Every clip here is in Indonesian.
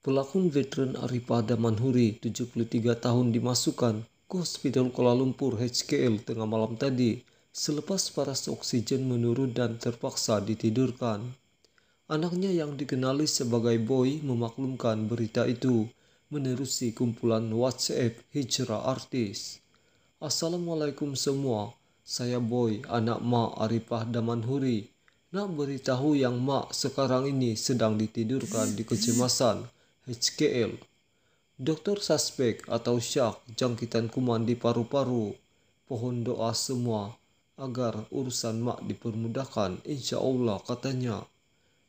Pelakon veteran Aripada Damanhuri, 73 tahun dimasukkan ke Hospital Kuala Lumpur HKL tengah malam tadi selepas paras oksigen menurun dan terpaksa ditidurkan. Anaknya yang dikenali sebagai Boy memaklumkan berita itu menerusi kumpulan WhatsApp Hijrah Artis. Assalamualaikum semua, saya Boy, anak Mak Arifah Damanhuri. Nak beritahu yang Mak sekarang ini sedang ditidurkan di kecemasan HKL. Dokter suspek atau syak jangkitan kuman di paru-paru. Pohon doa semua agar urusan mak dipermudahkan insya Allah katanya.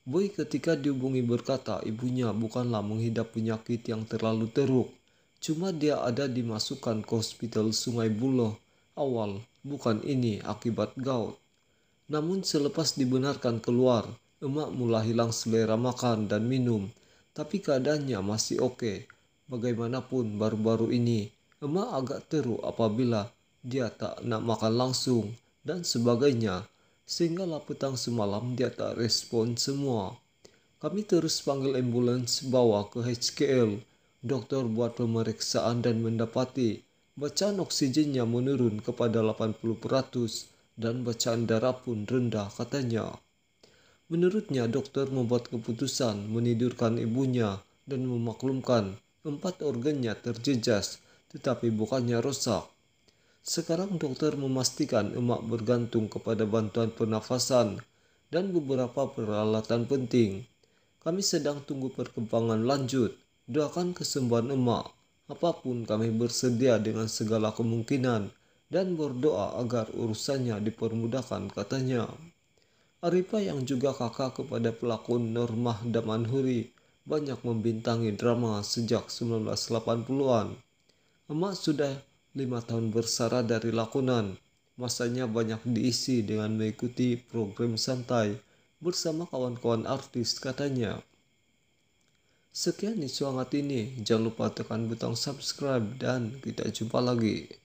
Boy ketika dihubungi berkata ibunya bukanlah menghidap penyakit yang terlalu teruk. Cuma dia ada dimasukkan ke hospital Sungai Buloh awal bukan ini akibat gout. Namun selepas dibenarkan keluar, emak mulai hilang selera makan dan minum tapi keadaannya masih oke. Okay. Bagaimanapun baru-baru ini, emak agak teru apabila dia tak nak makan langsung dan sebagainya. sehingga petang semalam dia tak respon semua. Kami terus panggil ambulans bawa ke HKL. Doktor buat pemeriksaan dan mendapati bacaan oksigennya menurun kepada 80% dan bacaan darah pun rendah katanya. Menurutnya, dokter membuat keputusan menidurkan ibunya dan memaklumkan empat organnya terjejas, tetapi bukannya rusak. Sekarang dokter memastikan emak bergantung kepada bantuan pernafasan dan beberapa peralatan penting. Kami sedang tunggu perkembangan lanjut. Doakan kesembuhan emak. Apapun kami bersedia dengan segala kemungkinan dan berdoa agar urusannya dipermudahkan katanya. Arifa yang juga kakak kepada pelakon Nurmah Damanhuri banyak membintangi drama sejak 1980-an. Emak sudah lima tahun bersara dari lakonan. Masanya banyak diisi dengan mengikuti program santai bersama kawan-kawan artis katanya. Sekian isu hangat ini, jangan lupa tekan butang subscribe dan kita jumpa lagi.